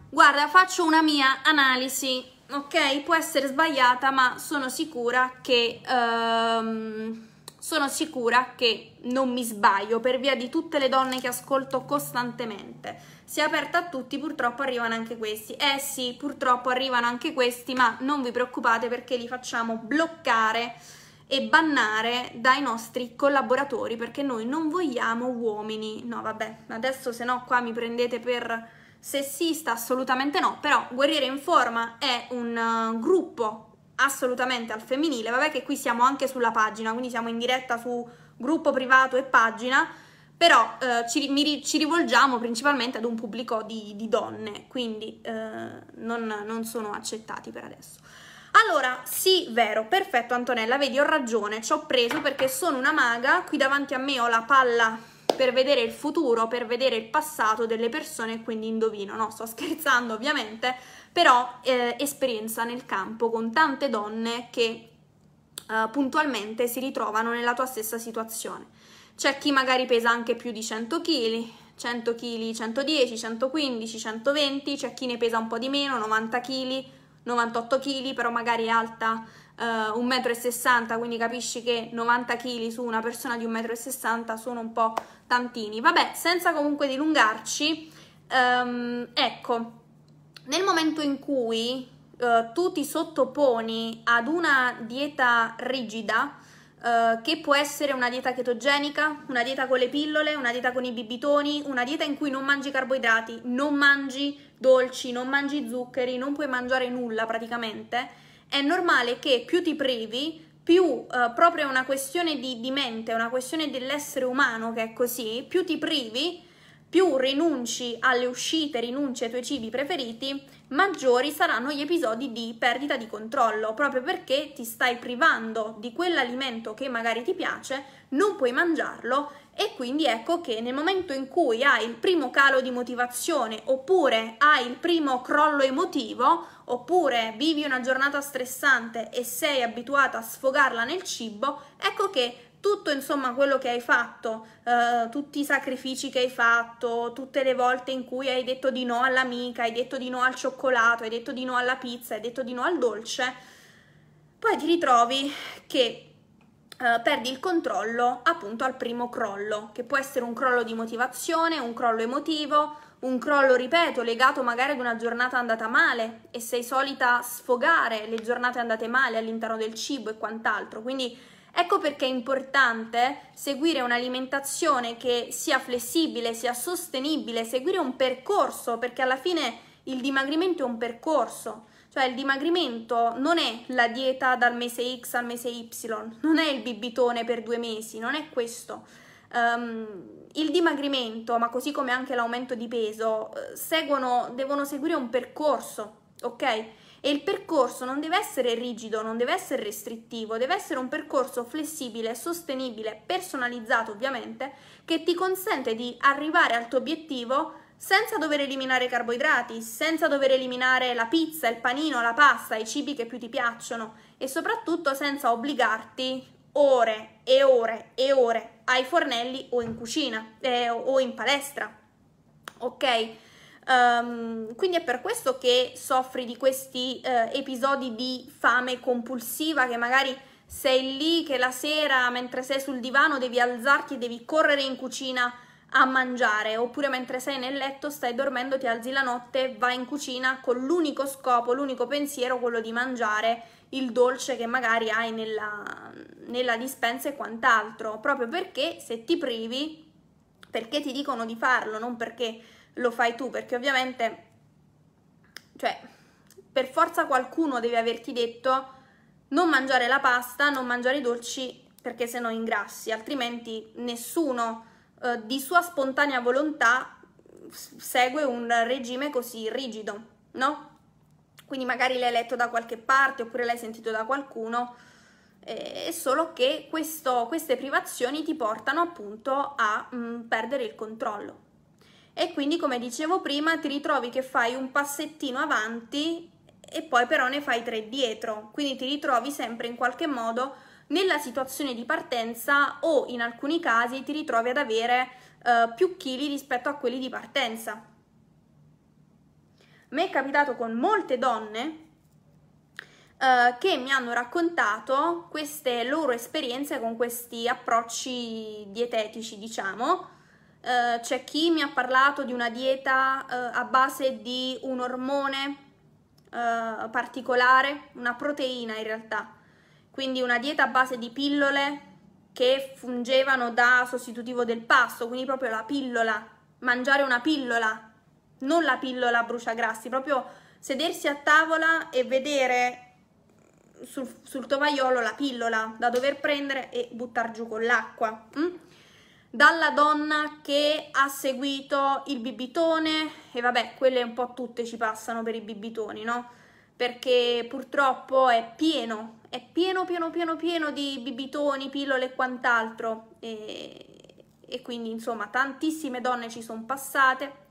guarda, faccio una mia analisi, ok? Può essere sbagliata, ma sono sicura che... Um, sono sicura che non mi sbaglio per via di tutte le donne che ascolto costantemente se è aperta a tutti purtroppo arrivano anche questi. Eh sì, purtroppo arrivano anche questi, ma non vi preoccupate perché li facciamo bloccare e bannare dai nostri collaboratori perché noi non vogliamo uomini. No, vabbè, adesso se no qua mi prendete per sessista, assolutamente no, però Guerriere in Forma è un uh, gruppo assolutamente al femminile, vabbè che qui siamo anche sulla pagina, quindi siamo in diretta su gruppo privato e pagina però eh, ci, mi, ci, rivolgiamo principalmente ad un pubblico di, di donne, quindi eh, non, non, sono accettati per adesso. Allora, sì, vero, perfetto Antonella, vedi ho ragione, ci ho preso perché sono una maga, qui davanti a me ho la palla per vedere il futuro, per vedere il passato delle persone quindi indovino, no, sto scherzando ovviamente, però eh, esperienza nel campo con tante donne che eh, puntualmente si ritrovano nella tua stessa situazione c'è chi magari pesa anche più di 100 kg, 100 kg, 110, 115, 120, c'è chi ne pesa un po' di meno, 90 kg, 98 kg, però magari è alta eh, 1,60 m, quindi capisci che 90 kg su una persona di 1,60 m sono un po' tantini. Vabbè, senza comunque dilungarci, ehm, ecco, nel momento in cui eh, tu ti sottoponi ad una dieta rigida, eh, che può essere una dieta chetogenica, una dieta con le pillole, una dieta con i bibitoni, una dieta in cui non mangi carboidrati, non mangi dolci, non mangi zuccheri, non puoi mangiare nulla praticamente, è normale che più ti privi, più uh, proprio è una questione di, di mente, è una questione dell'essere umano che è così, più ti privi, più rinunci alle uscite, rinunci ai tuoi cibi preferiti maggiori saranno gli episodi di perdita di controllo, proprio perché ti stai privando di quell'alimento che magari ti piace, non puoi mangiarlo e quindi ecco che nel momento in cui hai il primo calo di motivazione oppure hai il primo crollo emotivo oppure vivi una giornata stressante e sei abituata a sfogarla nel cibo, ecco che tutto insomma quello che hai fatto, eh, tutti i sacrifici che hai fatto, tutte le volte in cui hai detto di no all'amica, hai detto di no al cioccolato, hai detto di no alla pizza, hai detto di no al dolce, poi ti ritrovi che Uh, perdi il controllo appunto al primo crollo, che può essere un crollo di motivazione, un crollo emotivo, un crollo, ripeto, legato magari ad una giornata andata male e sei solita sfogare le giornate andate male all'interno del cibo e quant'altro. Quindi Ecco perché è importante seguire un'alimentazione che sia flessibile, sia sostenibile, seguire un percorso, perché alla fine il dimagrimento è un percorso. Cioè il dimagrimento non è la dieta dal mese X al mese Y, non è il bibitone per due mesi, non è questo. Um, il dimagrimento, ma così come anche l'aumento di peso, eh, seguono, devono seguire un percorso, ok? E il percorso non deve essere rigido, non deve essere restrittivo, deve essere un percorso flessibile, sostenibile, personalizzato ovviamente, che ti consente di arrivare al tuo obiettivo senza dover eliminare i carboidrati, senza dover eliminare la pizza, il panino, la pasta, i cibi che più ti piacciono e soprattutto senza obbligarti ore e ore e ore ai fornelli o in cucina eh, o in palestra. Ok? Um, quindi è per questo che soffri di questi uh, episodi di fame compulsiva che magari sei lì che la sera mentre sei sul divano devi alzarti e devi correre in cucina a mangiare, oppure mentre sei nel letto, stai dormendo, ti alzi la notte, vai in cucina con l'unico scopo, l'unico pensiero, quello di mangiare il dolce che magari hai nella, nella dispensa e quant'altro, proprio perché se ti privi, perché ti dicono di farlo, non perché lo fai tu, perché ovviamente, cioè, per forza qualcuno deve averti detto non mangiare la pasta, non mangiare i dolci, perché se no ingrassi, altrimenti nessuno eh, di sua spontanea volontà segue un regime così rigido, no? Quindi magari l'hai letto da qualche parte oppure l'hai sentito da qualcuno, è solo che questo, queste privazioni ti portano appunto a mh, mm, perdere il controllo e quindi come dicevo prima ti ritrovi che fai un passettino avanti e poi però ne fai tre dietro, quindi ti ritrovi sempre in qualche modo nella situazione di partenza o in alcuni casi ti ritrovi ad avere eh, più chili rispetto a quelli di partenza. Mi è capitato con molte donne eh, che mi hanno raccontato queste loro esperienze con questi approcci dietetici, diciamo, eh, c'è chi mi ha parlato di una dieta eh, a base di un ormone eh, particolare, una proteina in realtà, quindi una dieta a base di pillole che fungevano da sostitutivo del pasto, quindi proprio la pillola, mangiare una pillola, non la pillola bruciagrassi, proprio sedersi a tavola e vedere sul, sul, tovagliolo la pillola da dover prendere e buttare giù con l'acqua. Mm? dalla donna che ha seguito il bibitone e vabbè, quelle un po' tutte ci passano per i bibitoni, no? Perché purtroppo è pieno, è pieno pieno pieno pieno di bibitoni, pillole e quant'altro e, e, quindi insomma tantissime donne ci sono passate.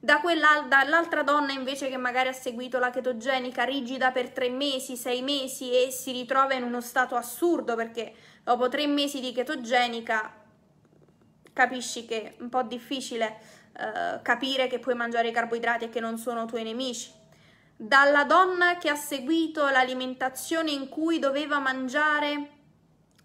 Da dall'altra donna invece che magari ha seguito la chetogenica rigida per tre mesi, sei mesi e si ritrova in uno stato assurdo perché dopo tre mesi di chetogenica capisci che è un po' difficile eh, capire che puoi mangiare i carboidrati e che non sono tuoi nemici. Dalla donna che ha seguito l'alimentazione in cui doveva mangiare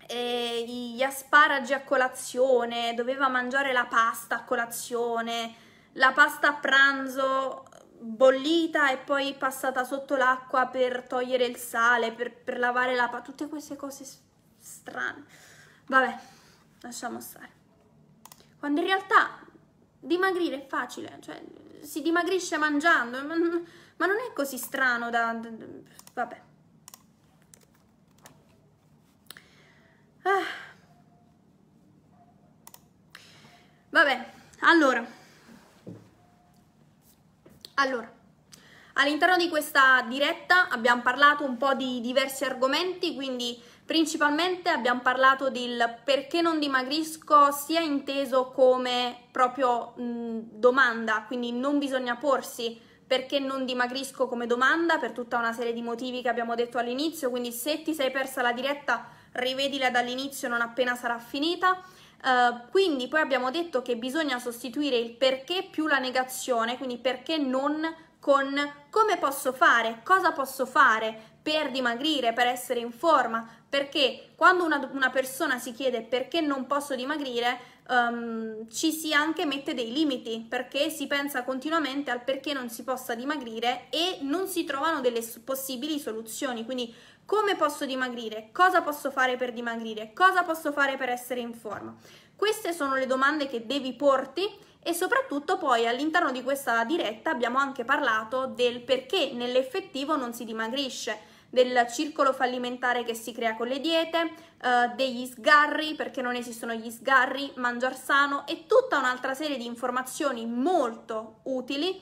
eh, gli asparagi a colazione, doveva mangiare la pasta a colazione, la pasta a pranzo bollita e poi passata sotto l'acqua per togliere il sale, per, per lavare la pasta, tutte queste cose strane. Vabbè, lasciamo stare quando in realtà dimagrire è facile, cioè si dimagrisce mangiando, ma, non è così strano da... da vabbè. Ah. Vabbè, allora. Allora. All'interno di questa diretta abbiamo parlato un po' di diversi argomenti, quindi Principalmente abbiamo parlato del perché non dimagrisco sia inteso come proprio mh, domanda, quindi non bisogna porsi perché non dimagrisco come domanda per tutta una serie di motivi che abbiamo detto all'inizio, quindi se ti sei persa la diretta rivedila dall'inizio non appena sarà finita. Uh, quindi poi abbiamo detto che bisogna sostituire il perché più la negazione, quindi perché non con come posso fare, cosa posso fare per dimagrire, per essere in forma, perché quando una, una persona si chiede perché non posso dimagrire, um, ci si anche mette dei limiti, perché si pensa continuamente al perché non si possa dimagrire e non si trovano delle possibili soluzioni, quindi come posso dimagrire, cosa posso fare per dimagrire, cosa posso fare per essere in forma. Queste sono le domande che devi porti e soprattutto poi all'interno di questa diretta abbiamo anche parlato del perché nell'effettivo non si dimagrisce del circolo fallimentare che si crea con le diete, eh, degli sgarri, perché non esistono gli sgarri, mangiar sano e tutta un'altra serie di informazioni molto utili eh,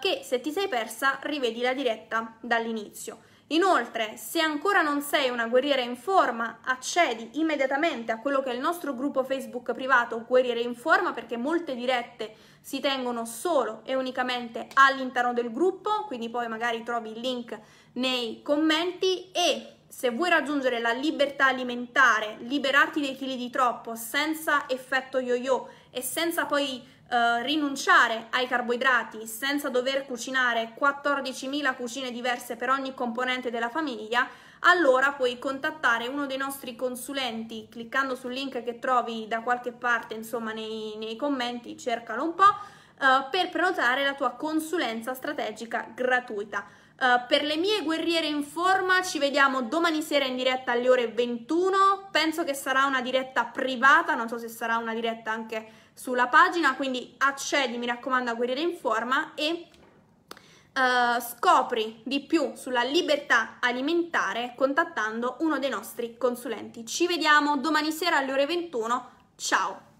che se ti sei persa rivedi la diretta dall'inizio. Inoltre, se ancora non sei una guerriera in forma, accedi immediatamente a quello che è il nostro gruppo Facebook privato Guerriere in forma perché molte dirette si tengono solo e unicamente all'interno del gruppo, quindi poi magari trovi il link nei commenti e se vuoi raggiungere la libertà alimentare, liberarti dei chili di troppo senza effetto yo-yo e senza poi eh, rinunciare ai carboidrati senza dover cucinare 14.000 cucine diverse per ogni componente della famiglia, allora puoi contattare uno dei nostri consulenti cliccando sul link che trovi da qualche parte, insomma nei, nei commenti, cercalo un po', eh, per prenotare la tua consulenza strategica gratuita. Uh, per le mie guerriere in forma ci vediamo domani sera in diretta alle ore 21. Penso che sarà una diretta privata, non so se sarà una diretta anche sulla pagina, quindi accedi, mi raccomando, a Guerriere in Forma e Uh, scopri di più sulla libertà alimentare contattando uno dei nostri consulenti. Ci vediamo domani sera alle ore 21. Ciao!